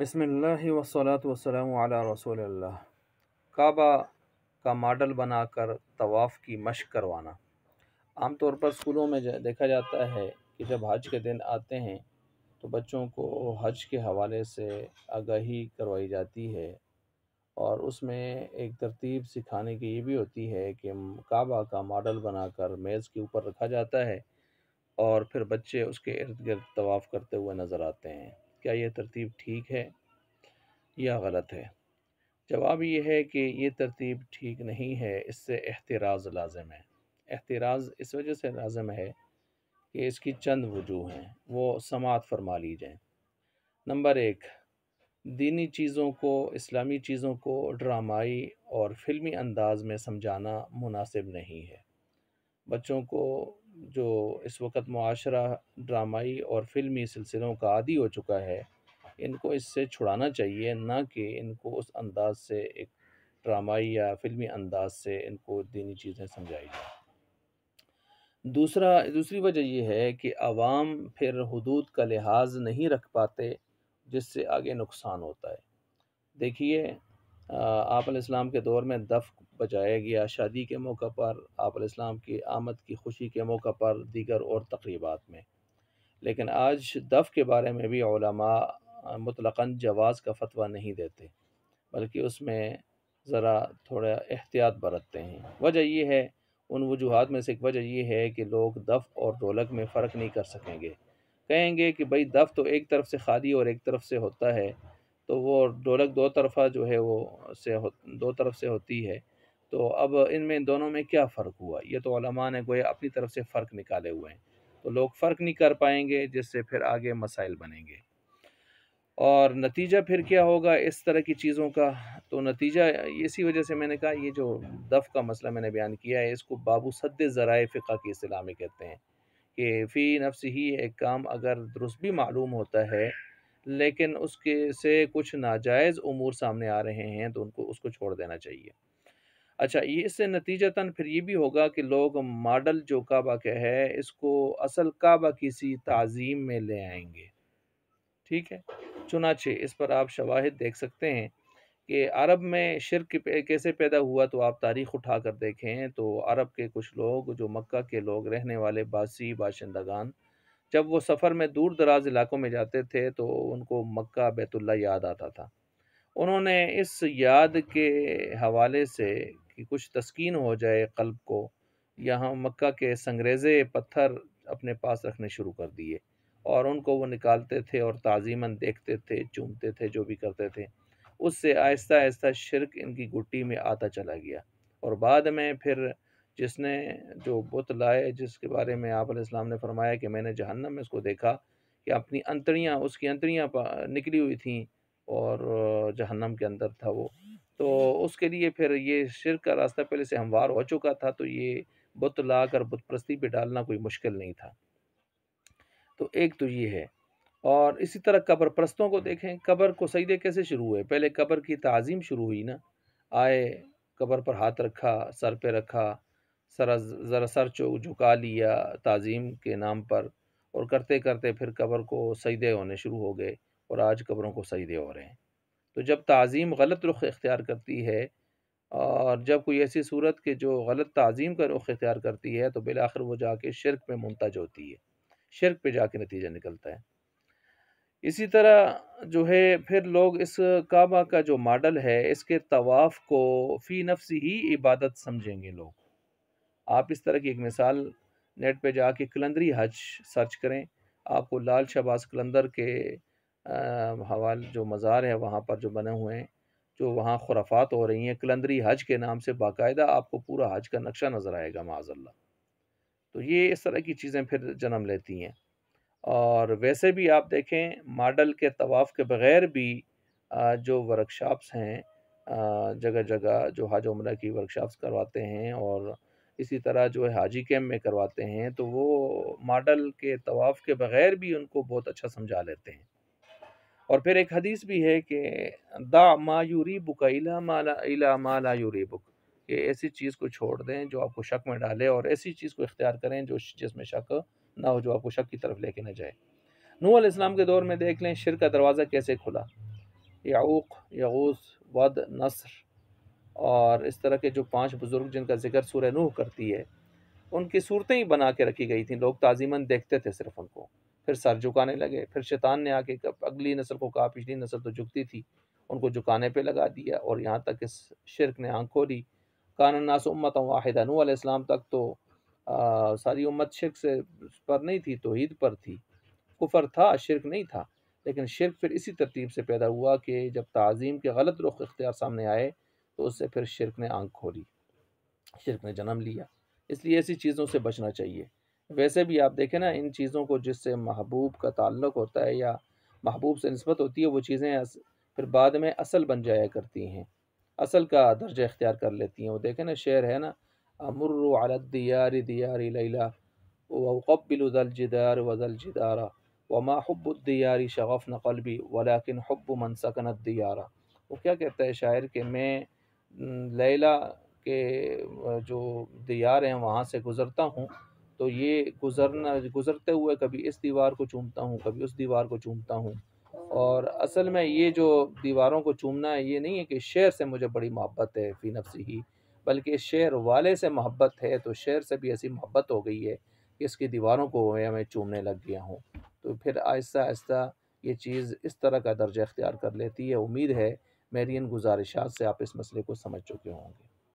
बसमिल्ल वसलात वसलम रसोल्ला काबा का मॉडल बनाकर तवाफ़ की मशक करवाना आमतौर पर स्कूलों में देखा जाता है कि जब हज के दिन आते हैं तो बच्चों को हज के हवाले से आगाही करवाई जाती है और उसमें एक तरतीब सिखाने की ये भी होती है कि काबा का मॉडल बनाकर मेज़ के ऊपर रखा जाता है और फिर बच्चे उसके इर्द गिर्द तवाफ़ करते हुए नज़र आते हैं क्या यह तरतीब ठीक है या गलत है जवाब ये है कि ये तरतीब ठीक नहीं है इससे एहतराज़ लाजम है एहतराज़ इस वजह से लाजम है कि इसकी चंद वजूह हैं वो समात फरमा ली जाएँ नंबर एक दीनी चीज़ों को इस्लामी चीज़ों को ड्रामाई और फिल्मी अंदाज में समझाना मुनासिब नहीं है बच्चों को जो इस वक्त मुआरा ड्रामाई और फिल्मी सिलसिलों का आदि हो चुका है इनको इससे छुड़ाना चाहिए ना कि इनको उस अंदाज से एक ड्रामाई या फिल्मी अंदाज से इनको दीनी चीज़ें समझाई जाए दूसरा दूसरी वजह यह है कि आवाम फिर हदूद का लिहाज नहीं रख पाते जिससे आगे नुकसान होता है देखिए इस्लाम के दौर में दफ बजाया गया शादी के मौके पर इस्लाम की आमद की खुशी के मौके पर दीगर और तकरीबा में लेकिन आज दफ के बारे में भी मतलक़न जवाज़ का फतवा नहीं देते बल्कि उसमें ज़रा थोड़ा एहतियात बरतते हैं वजह यह है उन वजूहत में से एक वजह यह है कि लोग दफ़ और ढोलक में फ़र्क नहीं कर सकेंगे कहेंगे कि भाई दफ़ तो एक तरफ से खाली और एक तरफ से होता है तो वो ढोलक दो तरफा जो है वो से हो दो तरफ से होती है तो अब इनमें दोनों में क्या फ़र्क हुआ ये तो ओलमा ने गोया अपनी तरफ से फ़र्क निकाले हुए हैं तो लोग फ़र्क नहीं कर पाएंगे जिससे फिर आगे मसाइल बनेंगे और नतीजा फिर क्या होगा इस तरह की चीज़ों का तो नतीजा इसी वजह से मैंने कहा ये जो दफ़ का मसला मैंने बयान किया है इसको बाबू सद ज़रा फ़िका की इस्लामी कहते हैं कि फ़ी नफ्स ही एक काम अगर दुरुस्त भी मालूम होता है लेकिन उसके से कुछ नाजायज़ उमूर सामने आ रहे हैं तो उनको उसको छोड़ देना चाहिए अच्छा ये इससे नतीजतन फिर ये भी होगा कि लोग मॉडल जो काबा का है इसको असल काबा किसी तज़ीम में ले आएंगे ठीक है चुनाचे इस पर आप शवाहद देख सकते हैं कि अरब में शिरक कैसे पैदा हुआ तो आप तारीख़ उठा कर देखें तो अरब के कुछ लोग जो मक्का के लोग रहने वाले बासी बाशिंदगान जब वो सफ़र में दूर दराज इलाकों में जाते थे तो उनको मक्का बैतुल्ला याद आता था उन्होंने इस याद के हवाले से कि कुछ तस्कीन हो जाए कल्ब को यहाँ मक्का के संग्रेज़े पत्थर अपने पास रखने शुरू कर दिए और उनको वो निकालते थे और ताज़ीमन देखते थे चूमते थे जो भी करते थे उससे आहिस्ता आहिस्ता शिरक इनकी गुट्टी में आता चला गया और बाद में फिर जिसने जो बुत लाए जिसके बारे में आप इस्लाम ने फरमाया कि मैंने जहन्नम में इसको देखा कि अपनी अंतड़ियाँ उसकी अंतड़ियाँ निकली हुई थी और जहन्नम के अंदर था वो तो उसके लिए फिर ये शिर का रास्ता पहले से हमवार हो चुका था तो ये बुत ला कर बुत प्रस्ती पर डालना कोई मुश्किल नहीं था तो एक तो ये है और इसी तरह कब्र प्रस्तों को देखें कब्र को सईदे कैसे शुरू हुए पहले कब्र की तज़ीम शुरू हुई ना आए कब्र पर हाथ रखा सर पे रखा ज़रा सर झुका लिया तज़ीम के नाम पर और करते करते फिर कबर को सईदे होने शुरू हो गए और आज क़बरों को सईदे हो रहे हैं तो जब तज़ीम गलत रुख इख्तियार करती है और जब कोई ऐसी सूरत के जो गलत तज़ीम का रुख इख्तियार करती है तो बिल आखिर वो जाके शिरक में मुमतज होती है शिरक पे जाके नतीजा निकलता है इसी तरह जो है फिर लोग इस काबा का जो मॉडल है इसके तवाफ़ को फ़ी नफ्स ही इबादत समझेंगे लोग आप इस तरह की एक मिसाल नेट पे जाके कलंदरी हज सर्च करें आपको लाल शहबाज कलंदर के हवाल जो मज़ार है वहाँ पर जो बने हुए हैं जो वहाँ खुराफात हो रही हैं कलंदरी हज के नाम से बाकायदा आपको पूरा हज का नक्शा नज़र आएगा माजल्ला तो ये इस तरह की चीज़ें फिर जन्म लेती हैं और वैसे भी आप देखें मॉडल के तवाफ़ के बग़ैर भी जो वर्कशॉप्स हैं जगह जगह जो हज उम्र की वर्कशॉप्स करवाते हैं और इसी तरह जो है हाजी कैम्प में करवाते हैं तो वो मॉडल के तवाफ़ के बग़ैर भी उनको बहुत अच्छा समझा लेते हैं और फिर एक हदीस भी है कि दा मा यूरी बुक इला माला यूरी बुक कि ऐसी चीज़ को छोड़ दें जो आपको शक में डाले और ऐसी चीज़ को इख्तियार करें जो जिसमें शक ना हो जो आपको शक की तरफ लेके ना जाए नू इस्लाम के दौर में देख लें शिर का दरवाज़ा कैसे खुला याऊक याऊस वद नसर और इस तरह के जो पांच बुज़ुर्ग जिनका जिक्र सूर नूह करती है उनकी सूरतें ही बना के रखी गई थी लोग ताजीमन देखते थे सिर्फ उनको फिर सर झुकाने लगे फिर शैतान ने आके अगली नस्ल को कहा पिछली नस्ल तो झुकती थी उनको झुकाने पर लगा दिया और यहाँ तक इस शिरक ने आँख खोली कान नास उम्मत वाहिदा नू तक तो आ, सारी उम्मत शिरक से पर नहीं थी तोहद पर थी कुफर था शिरक नहीं था लेकिन शिरक फिर इसी तरतीब से पैदा हुआ कि जब तज़ीम के गलत रुख इख्तियार सामने आए तो उससे फिर शिरक ने आंख खोली शिरक ने जन्म लिया इसलिए ऐसी चीज़ों से बचना चाहिए वैसे भी आप देखें ना इन चीज़ों को जिससे महबूब का ताल्लुक होता है या महबूब से नस्बत होती है वो चीज़ें फिर बाद में असल बन जाया करती हैं असल का दर्जा इख्तियार कर लेती हैं वो देखें ना शेर है ना अमर अलद दियार दियार लैला व वज़लजिदारा वमा हब्बुद्दियारी शगफ़ नकलबी वलाकिन हब्ब मनसकन दियारा वो क्या कहता है शायर के मैं लैला के जो दियार हैं वहाँ से गुज़रता हूँ तो ये गुज़रना गुज़रते हुए कभी इस दीवार को चूमता हूँ कभी उस दीवार को चूमता हूँ और असल में ये जो दीवारों को चूमना है ये नहीं है कि शेर से मुझे बड़ी मोहब्बत है फ़ी नफसी ही बल्कि शेर वाले से मोहब्बत है तो शेर से भी ऐसी मोहब्बत हो गई है कि इसकी दीवारों को मैं चूमने लग गया हूँ तो फिर आहिस्ता आहिस्ता ये चीज़ इस तरह का दर्जा इख्तियार कर लेती है उम्मीद है मेरी इन गुजारिशात से आप इस मसले को समझ चुके होंगे